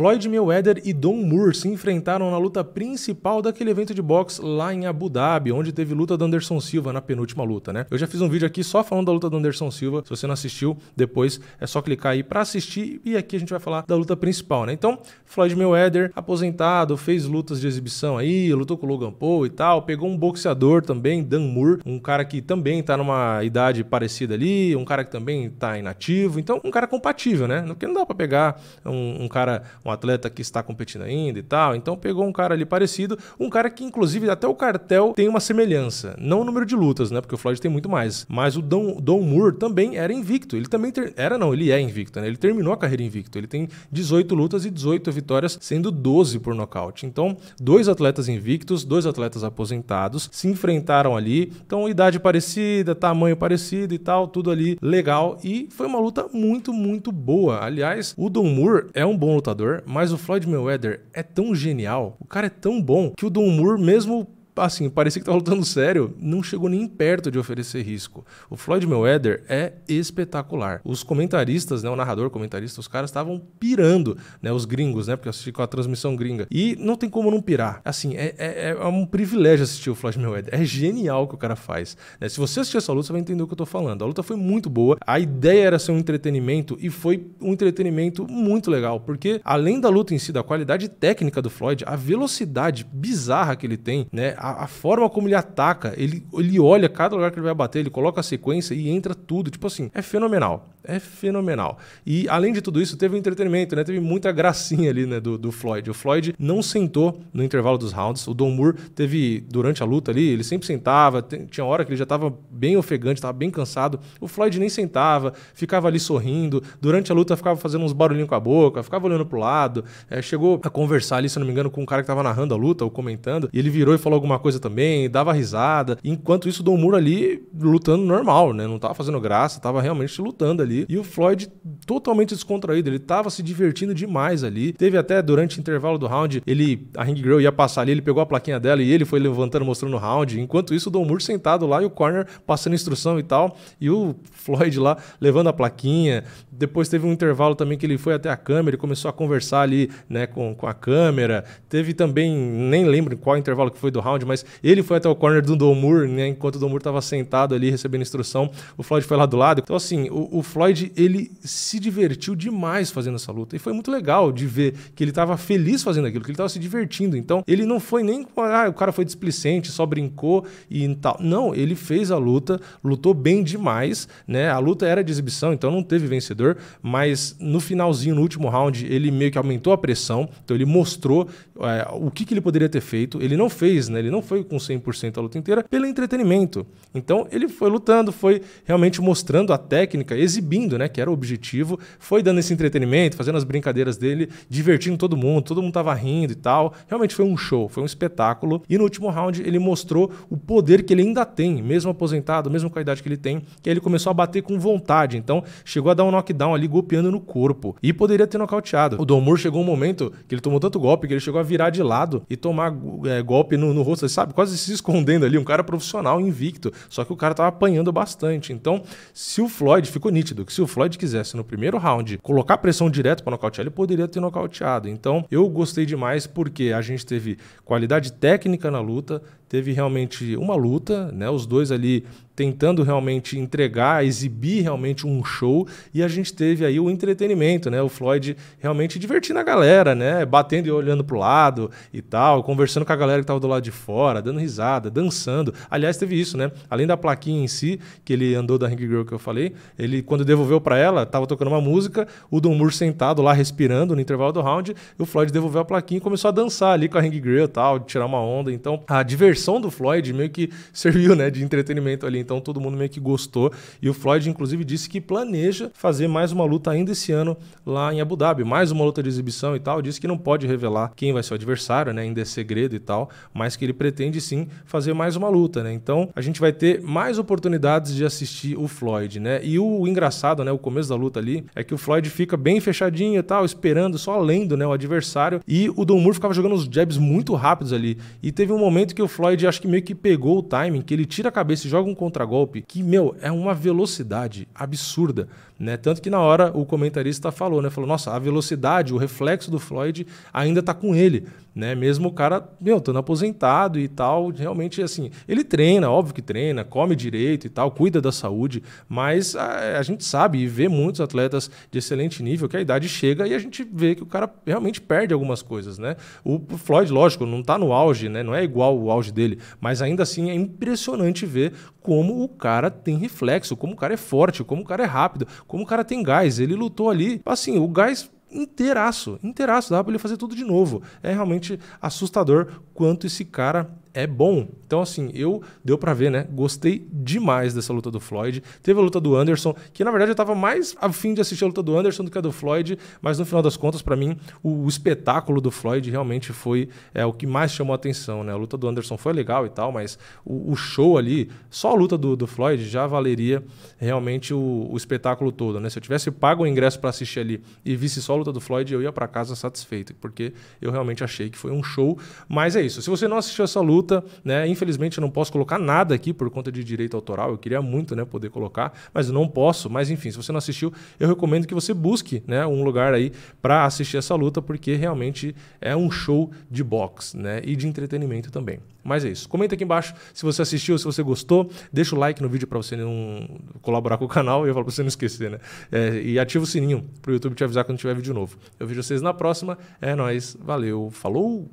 Floyd Mayweather e Don Moore se enfrentaram na luta principal daquele evento de boxe lá em Abu Dhabi, onde teve luta do Anderson Silva na penúltima luta, né? Eu já fiz um vídeo aqui só falando da luta do Anderson Silva. Se você não assistiu, depois é só clicar aí para assistir e aqui a gente vai falar da luta principal, né? Então, Floyd Mayweather, aposentado, fez lutas de exibição aí, lutou com o Logan Paul e tal, pegou um boxeador também, Dan Moore, um cara que também tá numa idade parecida ali, um cara que também tá inativo, então um cara compatível, né? Porque não dá para pegar um, um cara um um atleta que está competindo ainda e tal. Então pegou um cara ali parecido, um cara que inclusive até o cartel tem uma semelhança, não o número de lutas, né? Porque o Floyd tem muito mais, mas o Don, Don Moore também era invicto. Ele também ter, era não, ele é invicto, né? Ele terminou a carreira invicto. Ele tem 18 lutas e 18 vitórias, sendo 12 por nocaute. Então, dois atletas invictos, dois atletas aposentados se enfrentaram ali. Então, idade parecida, tamanho parecido e tal, tudo ali legal e foi uma luta muito, muito boa. Aliás, o Don Moore é um bom lutador, mas o Floyd Mayweather é tão genial, o cara é tão bom, que o Don Moore, mesmo assim, parecia que estava lutando sério, não chegou nem perto de oferecer risco. O Floyd Mayweather é espetacular. Os comentaristas, né, o narrador, comentarista, os caras estavam pirando, né, os gringos, né, porque eu assisti com a transmissão gringa. E não tem como não pirar. Assim, é, é, é um privilégio assistir o Floyd Mayweather. É genial o que o cara faz. Né? Se você assistir essa luta, você vai entender o que eu tô falando. A luta foi muito boa, a ideia era ser um entretenimento e foi um entretenimento muito legal, porque além da luta em si, da qualidade técnica do Floyd, a velocidade bizarra que ele tem, né, a, a, forma como ele ataca, ele, ele olha cada lugar que ele vai bater, ele coloca a sequência e entra tudo. Tipo assim, é fenomenal. É fenomenal. E além de tudo isso, teve um entretenimento, né? Teve muita gracinha ali, né, do, do Floyd. O Floyd não sentou no intervalo dos rounds. O Don Moore teve, durante a luta ali, ele sempre sentava. Tinha hora que ele já estava bem ofegante, estava bem cansado. O Floyd nem sentava, ficava ali sorrindo. Durante a luta, ficava fazendo uns barulhinhos com a boca, ficava olhando pro lado. É, chegou a conversar ali, se não me engano, com um cara que estava narrando a luta ou comentando. E ele virou e falou alguma alguma coisa também, dava risada. Enquanto isso, o Don Moore ali lutando normal, né? Não tava fazendo graça, tava realmente lutando ali. E o Floyd totalmente descontraído, ele tava se divertindo demais ali. Teve até durante o intervalo do round, ele a Ring Girl ia passar ali, ele pegou a plaquinha dela e ele foi levantando, mostrando o round. Enquanto isso, o Don Moore sentado lá e o Corner passando instrução e tal. E o Floyd lá levando a plaquinha. Depois teve um intervalo também que ele foi até a câmera e começou a conversar ali, né, com, com a câmera. Teve também, nem lembro qual intervalo que foi do round, mas ele foi até o corner do Domur, né? Enquanto o Domur estava sentado ali recebendo instrução, o Floyd foi lá do lado. Então, assim, o, o Floyd, ele se divertiu demais fazendo essa luta. E foi muito legal de ver que ele estava feliz fazendo aquilo, que ele estava se divertindo. Então, ele não foi nem. Ah, o cara foi displicente, só brincou e tal. Não, ele fez a luta, lutou bem demais, né? A luta era de exibição, então não teve vencedor, mas no finalzinho, no último round, ele meio que aumentou a pressão, então ele mostrou é, o que, que ele poderia ter feito. Ele não fez, né? Ele ele não foi com 100% a luta inteira pelo entretenimento. Então ele foi lutando, foi realmente mostrando a técnica, exibindo, né, que era o objetivo, foi dando esse entretenimento, fazendo as brincadeiras dele, divertindo todo mundo, todo mundo tava rindo e tal. Realmente foi um show, foi um espetáculo. E no último round ele mostrou o poder que ele ainda tem, mesmo aposentado, mesmo com a idade que ele tem, que aí ele começou a bater com vontade. Então chegou a dar um knockdown ali, golpeando no corpo. E poderia ter nocauteado. O Domur chegou um momento que ele tomou tanto golpe que ele chegou a virar de lado e tomar é, golpe no, no rosto Kansas, sabe? Quase se escondendo ali, um cara profissional, invicto. Só que o cara tava apanhando bastante. Então, se o Floyd, ficou nítido, que se o Floyd quisesse no primeiro round colocar pressão direto para nocautear, ele poderia ter nocauteado. Então, eu gostei demais porque a gente teve qualidade técnica na luta, teve realmente uma luta, né? Os dois ali tentando realmente entregar, exibir realmente um show e a gente teve aí o entretenimento, né? O Floyd realmente divertindo a galera, né? Batendo e olhando pro lado e tal, conversando com a galera que estava do lado de fora, dando risada, dançando. Aliás, teve isso, né? Além da plaquinha em si que ele andou da Ring Girl que eu falei, ele quando devolveu para ela, tava tocando uma música, o Don Moore sentado lá respirando no intervalo do round, e o Floyd devolveu a plaquinha e começou a dançar ali com a Ring Girl e tal, tirar uma onda. Então, a diversão versão do Floyd meio que serviu né, de entretenimento ali, então todo mundo meio que gostou. E o Floyd, inclusive, disse que planeja fazer mais uma luta ainda esse ano lá em Abu Dhabi, mais uma luta de exibição e tal. Disse que não pode revelar quem vai ser o adversário, né, ainda é segredo e tal, mas que ele pretende sim fazer mais uma luta. Né? Então a gente vai ter mais oportunidades de assistir o Floyd. Né? E o engraçado, né, o começo da luta ali, é que o Floyd fica bem fechadinho e tal, esperando, só lendo né, o adversário. E o Don Moore ficava jogando os jabs muito rápidos ali. E teve um momento que o Floyd Floyd acho que meio que pegou o timing, que ele tira a cabeça e joga um contragolpe, que, meu, é uma velocidade absurda, né? Tanto que na hora o comentarista falou, né? Falou, nossa, a velocidade, o reflexo do Floyd ainda tá com ele, né? Mesmo o cara, meu, estando aposentado e tal, realmente, assim, ele treina, óbvio que treina, come direito e tal, cuida da saúde, mas a, ah, a gente sabe e vê muitos atletas de excelente nível que a idade chega e a gente vê que o cara realmente perde algumas coisas, né? O Floyd, lógico, não tá no auge, né? Não é igual o auge dele dele. Mas ainda assim é impressionante ver como o cara tem reflexo, como o cara é forte, como o cara é rápido, como o cara tem gás. Ele lutou ali, assim, o gás inteiraço, inteiraço, dá para ele fazer tudo de novo. É realmente assustador quanto esse cara é bom. Então, assim, eu deu para ver, né? Gostei demais dessa luta do Floyd. Teve a luta do Anderson, que na verdade eu tava mais afim de assistir a luta do Anderson do que a do Floyd, mas no final das contas, para mim, o, o, espetáculo do Floyd realmente foi é, o que mais chamou a atenção, né? A luta do Anderson foi legal e tal, mas o, o show ali, só a luta do, do Floyd já valeria realmente o, o, espetáculo todo, né? Se eu tivesse pago o ingresso para assistir ali e visse só a luta do Floyd, eu ia para casa satisfeito, porque eu realmente achei que foi um show. Mas é isso. Se você não assistiu essa luta, luta, né? Infelizmente eu não posso colocar nada aqui por conta de direito autoral. Eu queria muito, né, poder colocar, mas não posso. Mas enfim, se você não assistiu, eu recomendo que você busque, né, um lugar aí para assistir essa luta, porque realmente é um show de boxe, né, e de entretenimento também. Mas é isso. Comenta aqui embaixo se você assistiu, se você gostou. Deixa o like no vídeo para você não colaborar com o canal e eu falo para você não esquecer, né? É, e ativa o sininho para o YouTube te avisar quando tiver vídeo novo. Eu vejo vocês na próxima. É nós. Valeu. Falou.